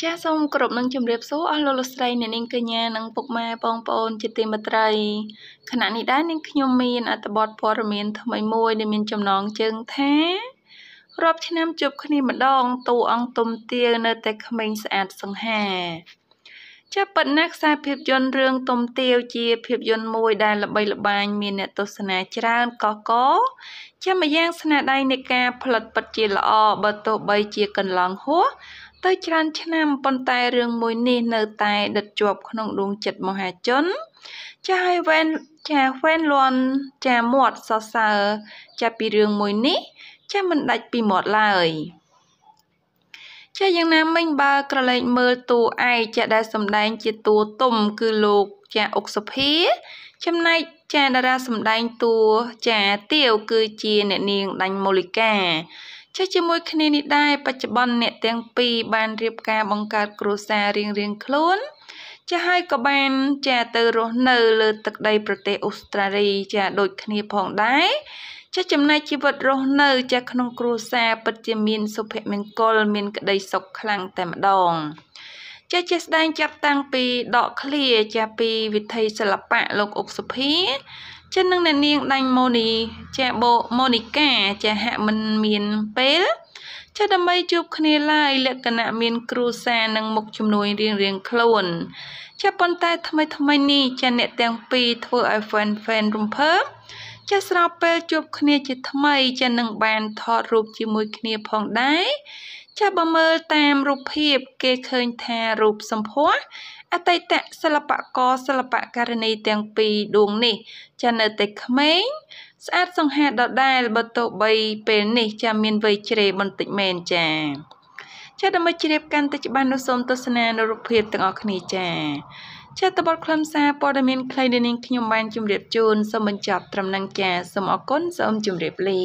ចាសសូមគោរពនឹងជម្រាបសួរអស់លោកលោកស្រីអ្នកនាងកញ្ញានិងពុកម៉ែបងប្អូនជាទីមេត្រីខណៈនេះដែរនាងខ្ញុំមានអត្ថបទព័ត៌មាន ថ្មីមួយដែលមានចំណងជើងថារាប់ឆ្នាំជួបគ្នាម្ដងតួអង្គទុំទាវនៅតែក្មេងស្អាតសង្ហាចាប៉ិតណាខ្សែភាពយន្តរឿងទុំទាវជាភាពយន្តមួយដែលល្បីល្បាញមានអ្នកទស្សនាច្រើនកកកចាម្យ៉ាង ស្នាដៃនៃការផលិតពិតជាល្អបើទោះបីជាកន្លងហួសទៅ ច្រើន ឆ្នាំប៉ុន្តែរឿងមួយនេះនៅតែដិតជាប់ក្នុងដួងចិត្តមហាជន ចាហើយវ៉ែនចាវ៉ែនលន់ចាមាត់សរសើរចាពីរឿងមួយនេះចាមិនដាច់ពីមាត់ឡើយ។ជាយ៉ាងណាមិញបើក្រឡេកមើលតួឯកចាដែលសម្ដែង ជាតួទុំគឺលោកចាអុកសុភាចំណែកចាតារាសម្ដែងតួចាទាវគឺជា អ្នកនាងដាញ់មូលិកាចាជាមួយ គ្នានេះដែរបច្ចុប្បន្នអ្នកទាំងពីរបានរៀបការបង្កើតគ្រួសាររៀងរៀងខ្លួនចាហើយក៏បានចាទៅរស់នៅ លើទឹកដី ប្រទេសអូស្ត្រាលីចាដូចគ្នាផងដែរចាស់ចំណែកជីវិតរស់នៅចាស់ក្នុងគ្រួសារពិតជាមានសុភមង្គលមានក្តីសុខខ្លាំងតែម្ដងចាស់ជាស្ដែងចាប់តាំងពីដកឃ្លាចាស់ពីវិថីសិល្បៈលោកអុកសុភាចាស់នឹងអ្នកនាងដាញ់ម៉ូនីចាស់បូម៉ូនីកាចាស់ហាក់មិនមានពេលចាដើម្បីជួបគ្នាឡើយលក្ខណៈមានគ្រួសារនិងមុខជំនួយរៀងរៀងខ្លួនចាប៉ុន្តែថ្មីថ្មីនេះចាអ្នកទាំងពីរធ្វើឲ្យ fan fan រំភើបចាស្រាប់ពេលជួបគ្នាជាថ្មីចានឹងបានថតរូប ជាមួយគ្នាផងដែរចាបើមើលតាមរូបភាពគេឃើញថារូបសម្ផស្សអតីតសិល្បករសិល្បករនីទាំងពីរដួងនេះចានៅតែក្មេងស្អាតសង្ហាដដែលបើទោះបីពេលនេះចាមានវ័យជ្រេបន្តិចមែនចាចាដើម្បីជ្រាបកាន់តែច្បាស់នោះសូមទស្សនានៅរូបភាពទាំងអស់គ្នាចាជាតបតខ្លឹមសារព័ត៌មានខ្លីដែលនាងខ្ញុំបានជម្រាបជូនសូមបញ្ចប់ត្រឹមនឹងចាសសូមអរគុណសូមជម្រាបលា